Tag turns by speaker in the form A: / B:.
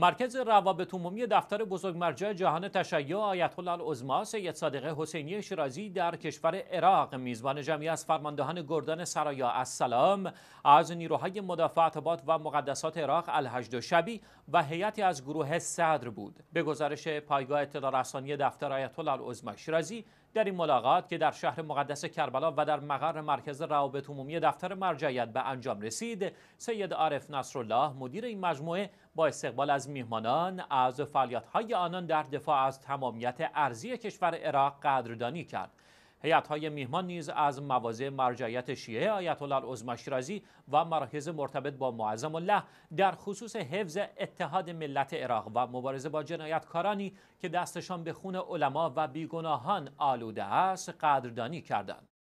A: مرکز روابط عمومی دفتر مرجع جهان تشیع آیت الله العظما سید صادق حسینی شیرازی در کشور عراق میزبان جمعی از فرماندهان گردان سرایا السلام از نیروهای مدافعات و مقدسات عراق الهجد و شبی و هیئتی از گروه صدر بود به گزارش پایگاه اطلاع رسانی دفتر آیت الله العظما شیرازی در این ملاقات که در شهر مقدس کربلا و در مقر مرکز روابط عمومی دفتر مرجعیت به انجام رسید سید عارف نصرالله مدیر این مجموعه با استقبال از میهمانان از فعالیت‌های آنان در دفاع از تمامیت ارزی کشور عراق قدردانی کرد. های میهمان نیز از مواضع مرجعیت شیعه آیت الله شیرازی و مراکز مرتبط با معظم الله در خصوص حفظ اتحاد ملت عراق و مبارزه با جنایتکارانی که دستشان به خون علما و بیگناهان آلوده است قدردانی کردند.